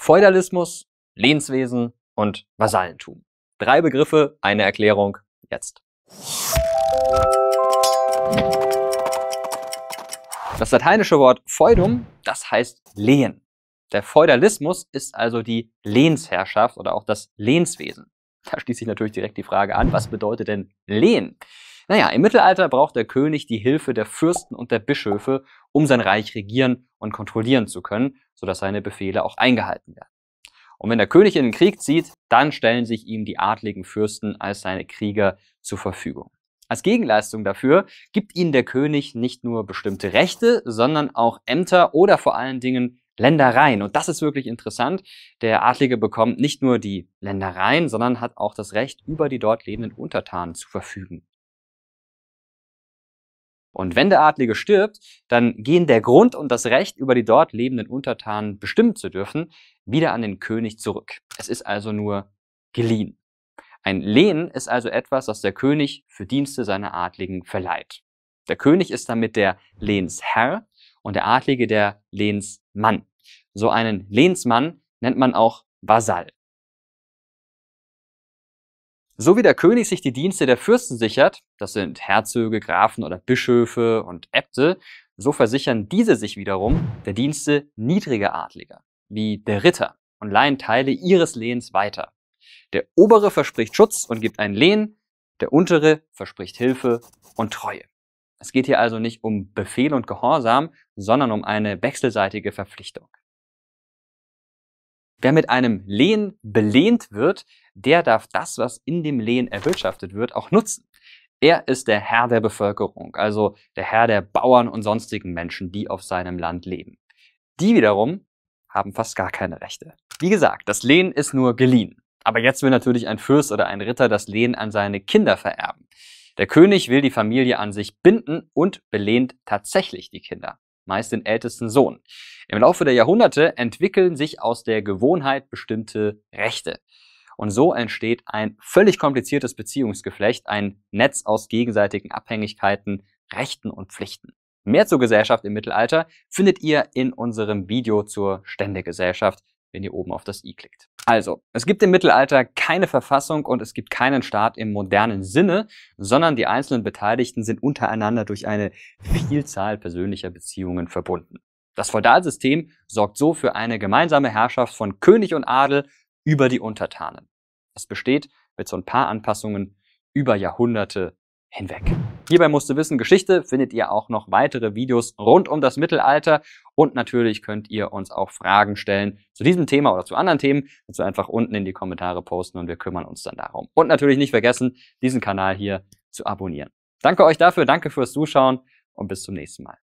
Feudalismus, Lehnswesen und Vasallentum. Drei Begriffe, eine Erklärung, jetzt. Das lateinische Wort feudum, das heißt Lehen. Der Feudalismus ist also die Lehnsherrschaft oder auch das Lehnswesen. Da schließt sich natürlich direkt die Frage an, was bedeutet denn Lehen? Naja, im Mittelalter braucht der König die Hilfe der Fürsten und der Bischöfe, um sein Reich regieren und kontrollieren zu können, sodass seine Befehle auch eingehalten werden. Und wenn der König in den Krieg zieht, dann stellen sich ihm die adligen Fürsten als seine Krieger zur Verfügung. Als Gegenleistung dafür gibt ihnen der König nicht nur bestimmte Rechte, sondern auch Ämter oder vor allen Dingen Ländereien. Und das ist wirklich interessant. Der Adlige bekommt nicht nur die Ländereien, sondern hat auch das Recht, über die dort lebenden Untertanen zu verfügen. Und wenn der Adlige stirbt, dann gehen der Grund und das Recht, über die dort lebenden Untertanen bestimmen zu dürfen, wieder an den König zurück. Es ist also nur geliehen. Ein Lehen ist also etwas, das der König für Dienste seiner Adligen verleiht. Der König ist damit der Lehnsherr und der Adlige der Lehnsmann. So einen Lehnsmann nennt man auch Vasall. So wie der König sich die Dienste der Fürsten sichert, das sind Herzöge, Grafen oder Bischöfe und Äbte, so versichern diese sich wiederum der Dienste niedriger Adliger, wie der Ritter, und leihen Teile ihres Lehens weiter. Der obere verspricht Schutz und gibt ein Lehen, der untere verspricht Hilfe und Treue. Es geht hier also nicht um Befehl und Gehorsam, sondern um eine wechselseitige Verpflichtung. Wer mit einem Lehen belehnt wird, der darf das, was in dem Lehen erwirtschaftet wird, auch nutzen. Er ist der Herr der Bevölkerung, also der Herr der Bauern und sonstigen Menschen, die auf seinem Land leben. Die wiederum haben fast gar keine Rechte. Wie gesagt, das Lehen ist nur geliehen. Aber jetzt will natürlich ein Fürst oder ein Ritter das Lehen an seine Kinder vererben. Der König will die Familie an sich binden und belehnt tatsächlich die Kinder meist den ältesten Sohn. Im Laufe der Jahrhunderte entwickeln sich aus der Gewohnheit bestimmte Rechte. Und so entsteht ein völlig kompliziertes Beziehungsgeflecht, ein Netz aus gegenseitigen Abhängigkeiten, Rechten und Pflichten. Mehr zur Gesellschaft im Mittelalter findet ihr in unserem Video zur Ständegesellschaft, wenn ihr oben auf das i klickt. Also, es gibt im Mittelalter keine Verfassung und es gibt keinen Staat im modernen Sinne, sondern die einzelnen Beteiligten sind untereinander durch eine Vielzahl persönlicher Beziehungen verbunden. Das Feudalsystem sorgt so für eine gemeinsame Herrschaft von König und Adel über die Untertanen. Es besteht mit so ein paar Anpassungen über Jahrhunderte hinweg. Hierbei musst du wissen, Geschichte findet ihr auch noch weitere Videos rund um das Mittelalter und natürlich könnt ihr uns auch Fragen stellen zu diesem Thema oder zu anderen Themen. Dazu einfach unten in die Kommentare posten und wir kümmern uns dann darum. Und natürlich nicht vergessen, diesen Kanal hier zu abonnieren. Danke euch dafür, danke fürs Zuschauen und bis zum nächsten Mal.